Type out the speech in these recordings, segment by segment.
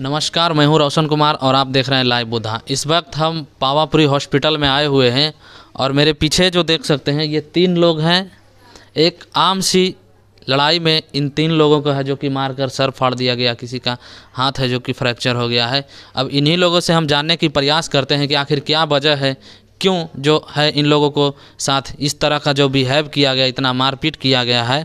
नमस्कार मैं हूं रोशन कुमार और आप देख रहे हैं लाइव बुधा इस वक्त हम पावापुरी हॉस्पिटल में आए हुए हैं और मेरे पीछे जो देख सकते हैं ये तीन लोग हैं एक आम सी लड़ाई में इन तीन लोगों का है जो कि मारकर सर फाड़ दिया गया किसी का हाथ है जो कि फ्रैक्चर हो गया है अब इन्हीं लोगों से हम जानने की प्रयास करते हैं कि आखिर क्या वजह है क्यों जो है इन लोगों को साथ इस तरह का जो बिहेव किया गया इतना मारपीट किया गया है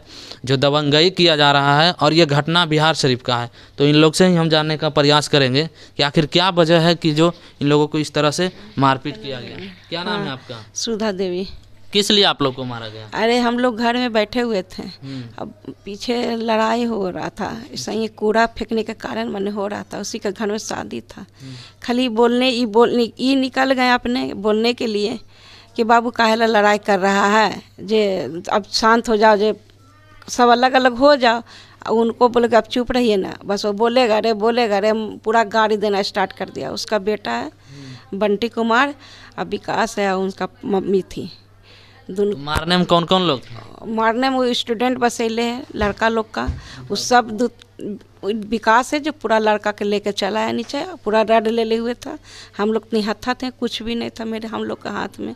जो दबंगई किया जा रहा है और ये घटना बिहार शरीफ का है तो इन लोग से ही हम जानने का प्रयास करेंगे कि आखिर क्या वजह है कि जो इन लोगों को इस तरह से मारपीट किया गया क्या नाम है आपका सुधा देवी किस लिए आप लोग को मारा गया अरे हम लोग घर में बैठे हुए थे हम्म। अब पीछे लड़ाई हो रहा था सही कूड़ा फेंकने के कारण मन हो रहा था उसी का घर में शादी था हम्म। खाली बोलने ई बोलने ई निकल गए अपने बोलने के लिए कि बाबू काहेला लड़ाई कर रहा है जे अब शांत हो जाओ जे सब अलग अलग हो जाओ उनको बोले अब चुप रहिए ना बस वो बोलेगा अरे बोलेगा अरे पूरा गाड़ी देना स्टार्ट कर दिया उसका बेटा है हम्म। बंटी कुमार और विकास है उनका मम्मी थी तो मारने में कौन कौन लोग मारने में वो स्टूडेंट बसेले है लड़का लोग का उस सब विकास है जो पूरा लड़का के लेकर चला है नीचे पूरा रड ले ले हुए था हम लोग निहत्था थे कुछ भी नहीं था मेरे हम लोग के हाथ में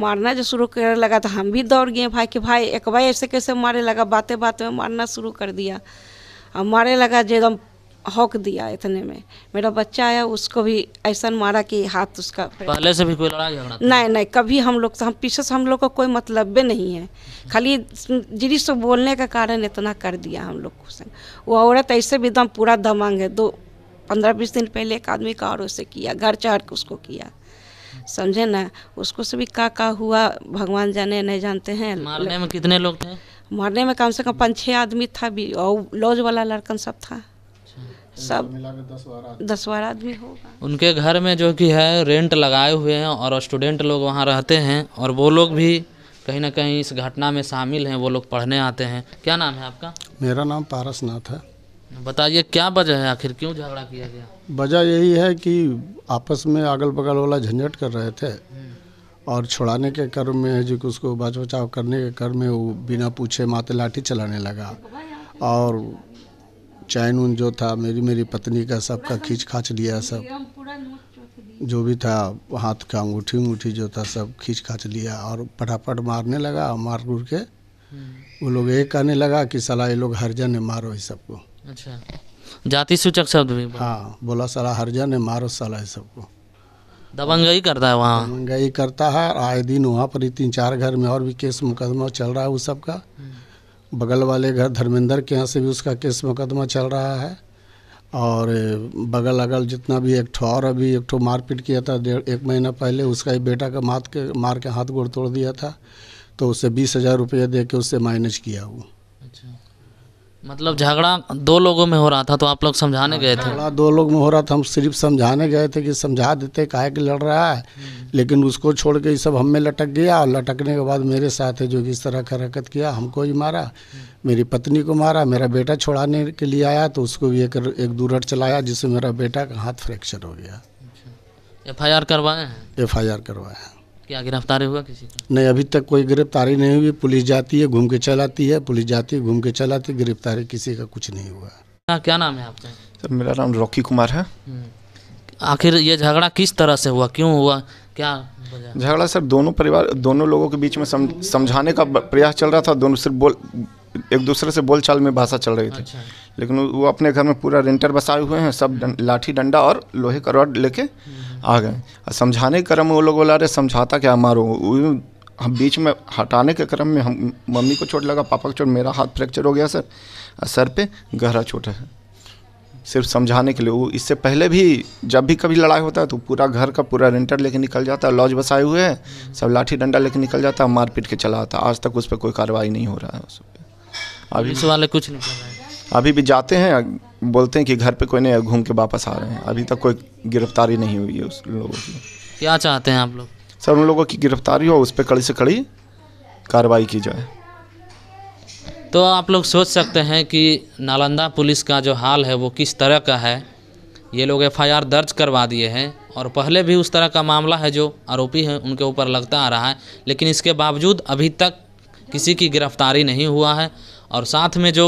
मारना जो शुरू कर लगा था हम भी दौड़ गए भाई कि भाई एक भाई ऐसे कैसे मारे लगा बातें बातें में मारना शुरू कर दिया और मारे लगा जो एकदम हॉक दिया इतने में मेरा बच्चा आया उसको भी ऐसा मारा कि हाथ उसका पहले से भी कोई लड़ाई झगड़ा नहीं नहीं कभी हम लोग हम पीछे से हम लोग को कोई मतलब भी नहीं है खाली जिरी से बोलने का कारण इतना कर दिया हम लोग को संग वो औरत ऐसे भी एकदम पूरा दमंग है दो पंद्रह बीस दिन पहले एक आदमी का और उसे किया घर चढ़ के उसको किया समझे ना उसको से भी का का हुआ भगवान जाने नहीं जानते हैं मारने में कितने लोग थे मारने में कम से कम पाँच छः आदमी था भी और लॉज वाला लड़कन सब था सब दस बारह आदमी होगा उनके घर में जो कि है रेंट लगाए हुए हैं और स्टूडेंट लोग वहाँ रहते हैं और वो लोग भी कहीं ना कहीं इस घटना में शामिल हैं वो लोग पढ़ने आते हैं क्या नाम है आपका मेरा नाम पारसनाथ है बताइए क्या वजह है आखिर क्यों झगड़ा किया गया वजह यही है कि आपस में अगल बगल वाला झंझट कर रहे थे और छुड़ाने के क्रम में जो कि उसको बच बचाव करने के क्रम में वो बिना पूछे माते लाठी चलाने लगा और चैन उन जो था मेरी मेरी पत्नी का सबका खींच खाँच लिया सब जो भी था हाथ का अंगूठी उंगूठी जो था सब खींच खाँच लिया और फटाफट मारने लगा मार घूर के हम्म। वो लोग एक कहने लगा कि सला ये लोग हरजन है मारो इस सबको अच्छा जाति सूचक शब्द भी हाँ बोला सला हरजन है मारो सला इस सबको दबंगई करता है वहाँ दबंगई करता है आए दिन वहाँ पर तीन चार घर में और भी केस मुकदमा चल रहा है उस सब का हम्म। बगल वाले घर धर्मेंद्र के यहाँ से भी उसका केस मुकदमा चल रहा है और बगल अगल जितना भी एक ठो और अभी एक ठो मारपीट किया था डेढ़ एक महीना पहले उसका ही बेटा का मात के मार के हाथ गोड़ तोड़ दिया था तो उसे बीस हज़ार रुपया दे के उससे माइनेज किया हुआ अच्छा मतलब झगड़ा दो लोगों में हो रहा था तो आप लोग समझाने गए थे झगड़ा दो लोग में हो रहा था हम सिर्फ समझाने गए थे कि समझा देते काहे कि लड़ रहा है हम्म। लेकिन उसको छोड़ के ये सब हम में लटक गया और लटकने के बाद मेरे साथ है जो कि इस तरह का हरकत किया हमको ही मारा हम्म। मेरी पत्नी को मारा मेरा बेटा छोड़ाने के लिए आया तो उसको भी एक एक दूर चलाया जिससे मेरा बेटा का हाथ फ्रैक्चर हो गया अच्छा। एफ आई आर करवाए हैं एफ आई आर करवाए हैं क्या गिरफ्तार हुआ किसी का नहीं अभी तक कोई गिरफ्तारी नहीं हुई पुलिस जाती है घूम के चलाती है पुलिस जाती है घूम के चलाती है गिरफ्तारी किसी का कुछ नहीं हुआ हाँ क्या नाम है आपका सर मेरा नाम रॉकी कुमार है हम्म। आखिर ये झगड़ा किस तरह से हुआ क्यों हुआ क्या झगड़ा सर दोनों परिवार दोनों लोगों के बीच में समझाने का प्रयास चल रहा था दोनों सिर्फ बोल एक दूसरे से बोलचाल में भाषा चल रही थी अच्छा। लेकिन वो अपने घर में पूरा रेंटर बसाए हुए हैं सब लाठी डंडा और लोहे का रॉड लेके हम्म। आ गए समझाने के क्रम में वो लोग बोला अरे समझाता क्या मारो हम बीच में हटाने के क्रम में हम मम्मी को चोट लगा पापा को चोट मेरा हाथ फ्रैक्चर हो गया सर सर पे गहरा चोट है सिर्फ समझाने के लिए वो इससे पहले भी जब भी कभी लड़ाई होता है तो पूरा घर का पूरा रेंटर लेके निकल जाता है लॉज बसाए हुए हैं सब लाठी डंडा लेके निकल जाता है मारपीट के चला आता आज तक उस पर कोई कार्रवाई नहीं हो रहा है उस पर अभी वाले कुछ नहीं अभी भी जाते हैं बोलते हैं कि घर पे कोई नहीं घूम के वापस आ रहे हैं अभी तक कोई गिरफ्तारी नहीं हुई है उस लोगों की क्या चाहते हैं आप लोग सर उन लोगों की गिरफ्तारी हो उस पर कड़ी से कड़ी कार्रवाई की जाए तो आप लोग सोच सकते हैं कि नालंदा पुलिस का जो हाल है वो किस तरह का है ये लोग एफ दर्ज करवा दिए हैं और पहले भी उस तरह का मामला है जो आरोपी हैं उनके ऊपर लगता आ रहा है लेकिन इसके बावजूद अभी तक किसी की गिरफ्तारी नहीं हुआ है और साथ में जो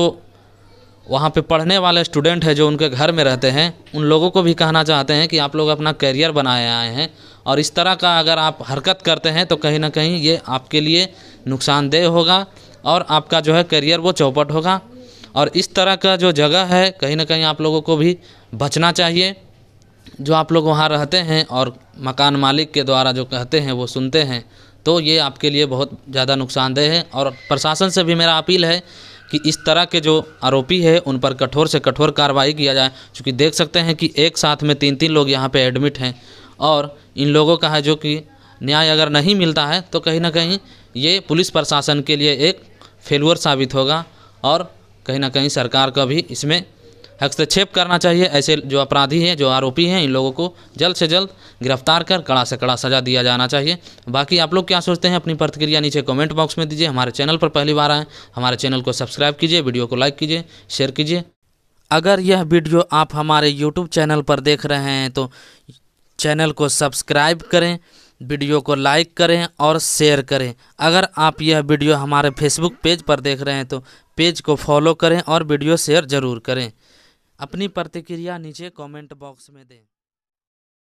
वहाँ पे पढ़ने वाले स्टूडेंट हैं जो उनके घर में रहते हैं उन लोगों को भी कहना चाहते हैं कि आप लोग अपना करियर बनाए आए हैं और इस तरह का अगर आप हरकत करते हैं तो कहीं ना कहीं ये आपके लिए नुकसानदेह होगा और आपका जो है करियर वो चौपट होगा और इस तरह का जो जगह है कहीं ना कहीं आप लोगों को भी बचना चाहिए जो आप लोग वहाँ रहते हैं और मकान मालिक के द्वारा जो कहते हैं वो सुनते हैं तो ये आपके लिए बहुत ज़्यादा नुकसानदेह है और प्रशासन से भी मेरा अपील है कि इस तरह के जो आरोपी है उन पर कठोर से कठोर कार्रवाई किया जाए क्योंकि देख सकते हैं कि एक साथ में तीन तीन लोग यहाँ पे एडमिट हैं और इन लोगों का है जो कि न्याय अगर नहीं मिलता है तो कहीं ना कहीं ये पुलिस प्रशासन के लिए एक फेलअर साबित होगा और कहीं ना कहीं सरकार का भी इसमें हस्तक्षेप करना चाहिए ऐसे जो अपराधी हैं जो आरोपी हैं इन लोगों को जल्द से जल्द गिरफ्तार कर कड़ा से कड़ा सजा दिया जाना चाहिए बाकी आप लोग क्या सोचते हैं अपनी प्रतिक्रिया नीचे कमेंट बॉक्स में दीजिए हमारे चैनल पर पहली बार आएँ हमारे चैनल को सब्सक्राइब कीजिए वीडियो को लाइक कीजिए शेयर कीजिए अगर यह वीडियो आप हमारे यूट्यूब चैनल पर देख रहे हैं तो चैनल को सब्सक्राइब करें वीडियो को लाइक करें और शेयर करें अगर आप यह वीडियो हमारे फेसबुक पेज पर देख रहे हैं तो पेज को फॉलो करें और वीडियो शेयर ज़रूर करें अपनी प्रतिक्रिया नीचे कमेंट बॉक्स में दें